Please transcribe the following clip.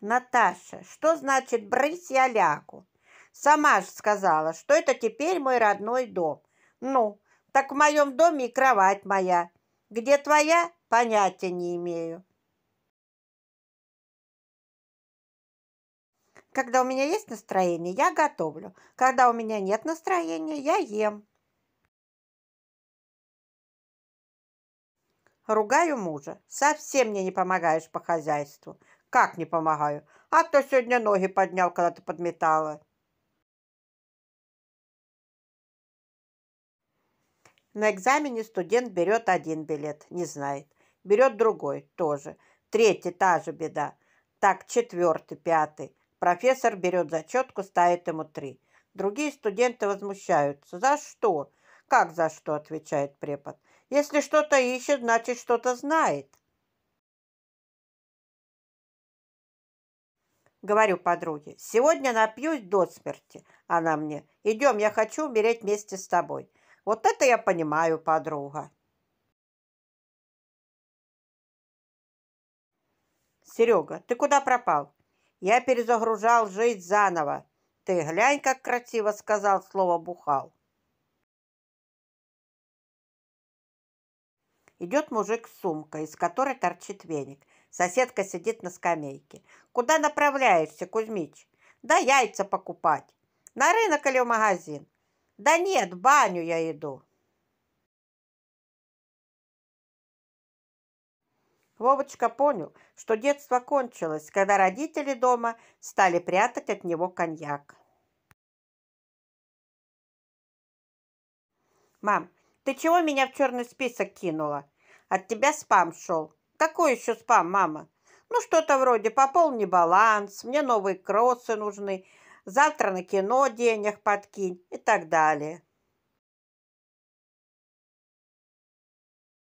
Наташа, что значит брысь я лягу? Сама же сказала, что это теперь мой родной дом. Ну, так в моем доме и кровать моя. Где твоя, понятия не имею. Когда у меня есть настроение, я готовлю. Когда у меня нет настроения, я ем. Ругаю мужа. Совсем мне не помогаешь по хозяйству. Как не помогаю? А то сегодня ноги поднял, когда ты подметала? На экзамене студент берет один билет, не знает. Берет другой, тоже. Третий, та же беда. Так, четвертый, пятый. Профессор берет зачетку, ставит ему три. Другие студенты возмущаются. «За что?» «Как за что?» – отвечает препод. «Если что-то ищет, значит, что-то знает». Говорю подруге, сегодня напьюсь до смерти. Она мне, идем, я хочу умереть вместе с тобой. Вот это я понимаю, подруга. Серега, ты куда пропал? Я перезагружал жизнь заново. Ты глянь, как красиво сказал слово «бухал». Идет мужик с сумкой, из которой торчит веник – Соседка сидит на скамейке. Куда направляешься, Кузьмич? Да яйца покупать. На рынок или в магазин? Да нет, в баню я иду. Вовочка понял, что детство кончилось, когда родители дома стали прятать от него коньяк. «Мам, ты чего меня в черный список кинула? От тебя спам шел. Какой еще спам, мама? Ну, что-то вроде пополни баланс, мне новые кроссы нужны, завтра на кино денег подкинь и так далее.